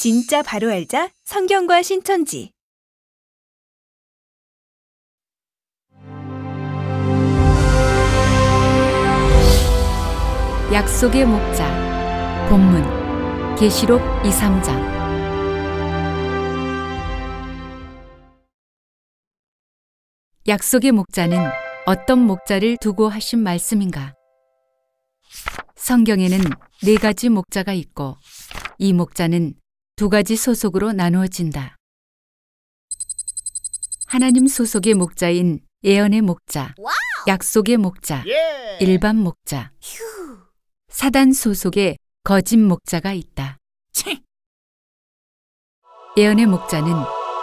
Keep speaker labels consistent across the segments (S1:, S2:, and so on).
S1: 진짜 바로 알자 성경과 신천지 약속의 목자 본문 계시록 2, 3장 약속의 목자는 어떤 목자를 두고 하신 말씀인가? 성경에는 네 가지 목자가 있고 이 목자는 두 가지 소속으로 나누어진다. 하나님 소속의 목자인 예언의 목자, 와우! 약속의 목자, 예! 일반 목자, 휴. 사단 소속의 거짓 목자가 있다. 치! 예언의 목자는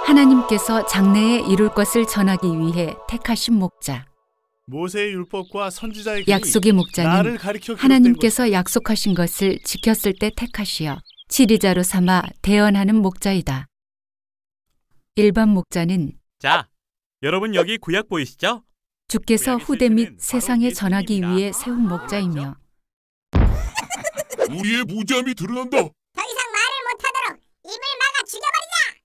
S1: 하나님께서 장래에 이룰 것을 전하기 위해 택하신 목자. 모세의 율법과 선지자의 약속의 목자는 하나님께서 약속하신 것을 지켰을 때 택하시어 지리자로 삼아 대언하는 목자이다. 일반 목자는 자, 여러분 여기 구약 보이시죠? 주께서 후대 및 세상에 전하기 위해 아, 세운 그렇죠. 목자이며 우리의 무지함이 드러난다. 더 이상 말을 못하도록 입을 막아 죽여버리자.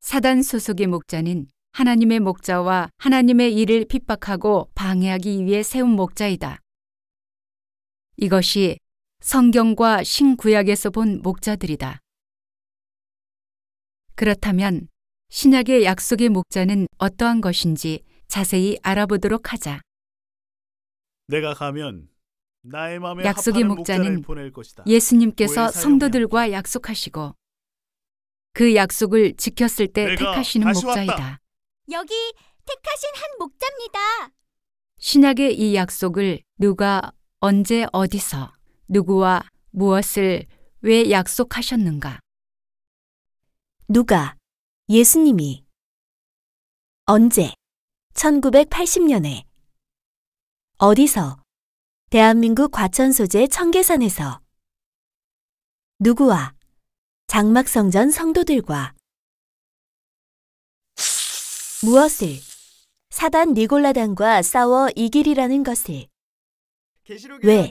S1: 사단 소속의 목자는 하나님의 목자와 하나님의 일을 핍박하고 방해하기 위해 세운 목자이다. 이것이 성경과 신구약에서 본 목자들이다. 그렇다면 신약의 약속의 목자는 어떠한 것인지 자세히 알아보도록 하자. 내가 가면 나의 마음에 약속의 목자는 예수님께서 성도들과 약속하시고 그 약속을 지켰을 때 택하시는 목자이다. 왔다. 여기 택하신 한 목자입니다. 신약의 이 약속을 누가 언제 어디서 누구와 무엇을 왜 약속하셨는가? 누가? 예수님이. 언제? 1980년에. 어디서? 대한민국 과천 소재 청계산에서. 누구와? 장막성전 성도들과. 무엇을? 사단 니골라당과 싸워 이길이라는 것을. 왜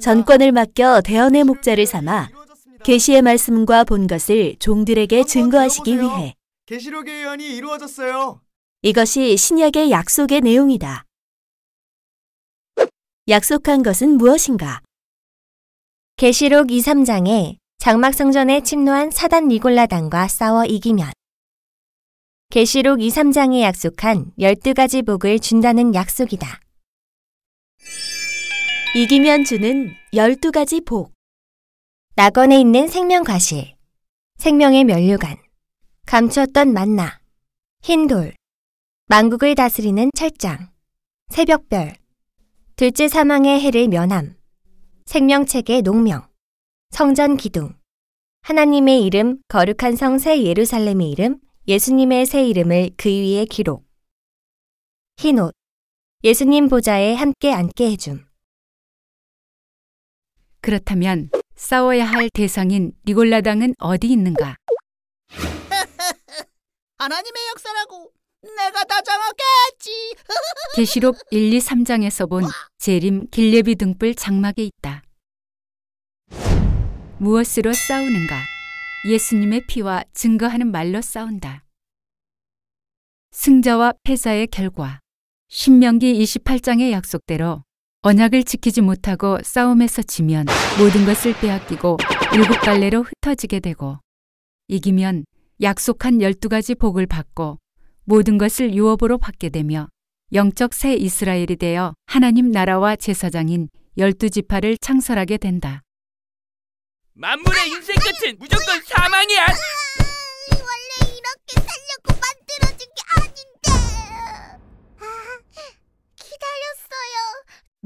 S1: 전권을 맡겨 대언의 목자를 삼아 계시의 말씀과 본 것을 종들에게 증거하시기 위해 계시록의 예언이 이루어졌어요. 이것이 신약의 약속의 내용이다. 약속한 것은 무엇인가? 계시록 2, 3장에 장막성전에 침노한 사단 니골라당과 싸워 이기면 계시록 2, 3장에 약속한 12가지 복을 준다는 약속이다. 이기면 주는 열두 가지 복. 낙원에 있는 생명과실, 생명의 면류관, 감추었던 만나, 흰 돌, 만국을 다스리는 철장, 새벽별, 둘째 사망의 해를 면함, 생명책의 농명, 성전 기둥, 하나님의 이름 거룩한 성새 예루살렘의 이름, 예수님의 새 이름을 그 위에 기록, 흰옷, 예수님 보좌에 함께 앉게 해줌. 그렇다면 싸워야 할 대상인 리골라당은 어디 있는가? 하나님의 역사라고 내가 다 정확했지. 계시록 1, 2, 3장에서 본 재림 길레비 등불 장막에 있다. 무엇으로 싸우는가? 예수님의 피와 증거하는 말로 싸운다. 승자와 패자의 결과 신명기 28장의 약속대로 언약을 지키지 못하고 싸움에서 지면 모든 것을 빼앗기고 일곱 갈래로 흩어지게 되고 이기면 약속한 열두 가지 복을 받고 모든 것을 유업으로 받게 되며 영적 새 이스라엘이 되어 하나님 나라와 제사장인 열두 지파를 창설하게 된다. 만물의 인생 끝은 무조건 사망이야.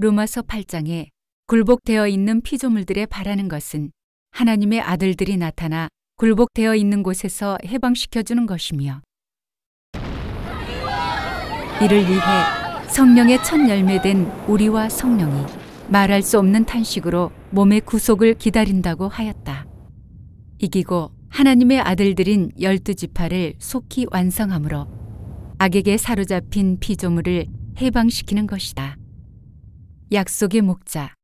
S1: 로마서 8장에 굴복되어 있는 피조물들의 바라는 것은 하나님의 아들들이 나타나 굴복되어 있는 곳에서 해방시켜 주는 것이며 이를 위해 성령의 첫 열매된 우리와 성령이 말할 수 없는 탄식으로 몸의 구속을 기다린다고 하였다. 이기고 하나님의 아들들인 열두 지파를 속히 완성함으로 악에게 사로잡힌 피조물을 해방시키는 것이다. 약속의 목자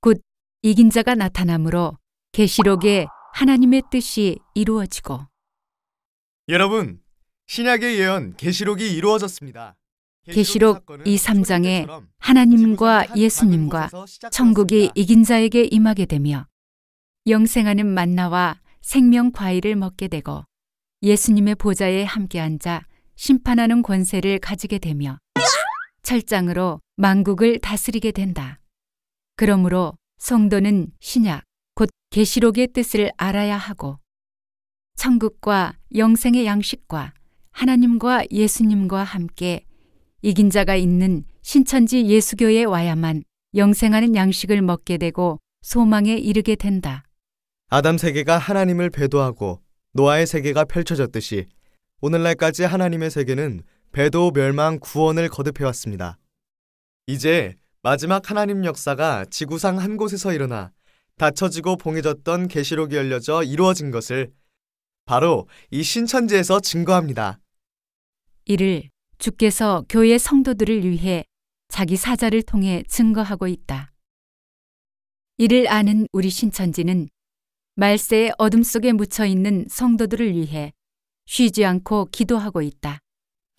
S1: 곧 이긴 자가 나타남으로 계시록에 하나님의 뜻이 이루어지고 여러분 신약의 예언 계시록이 이루어졌습니다. 계시록 2, 3장에 하나님과 예수님과 천국이 이긴 자에게 임하게 되며 영생하는 만나와 생명 과일을 먹게 되고 예수님의 보좌에 함께 앉아 심판하는 권세를 가지게 되며 철장으로 만국을 다스리게 된다. 그러므로 성도는 신약, 곧 계시록의 뜻을 알아야 하고 천국과 영생의 양식과 하나님과 예수님과 함께 이긴 자가 있는 신천지 예수교에 와야만 영생하는 양식을 먹게 되고 소망에 이르게 된다. 아담 세계가 하나님을 배도하고 노아의 세계가 펼쳐졌듯이 오늘날까지 하나님의 세계는 배도 멸망 구원을 거듭해왔습니다. 이제 마지막 하나님 역사가 지구상 한 곳에서 일어나 닫혀지고 봉해졌던 계시록이 열려져 이루어진 것을 바로 이 신천지에서 증거합니다. 이를 주께서 교회 성도들을 위해 자기 사자를 통해 증거하고 있다. 이를 아는 우리 신천지는 말세의 어둠 속에 묻혀 있는 성도들을 위해 쉬지 않고 기도하고 있다.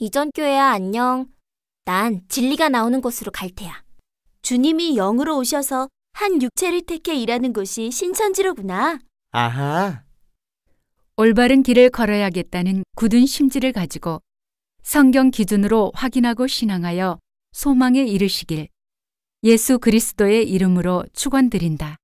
S1: 이전 교회야 안녕. 난 진리가 나오는 곳으로 갈 테야. 주님이 영으로 오셔서 한 육체를 택해 일하는 곳이 신천지로구나. 아하. 올바른 길을 걸어야겠다는 굳은 심지를 가지고 성경 기준으로 확인하고 신앙하여 소망에 이르시길 예수 그리스도의 이름으로 축원드린다.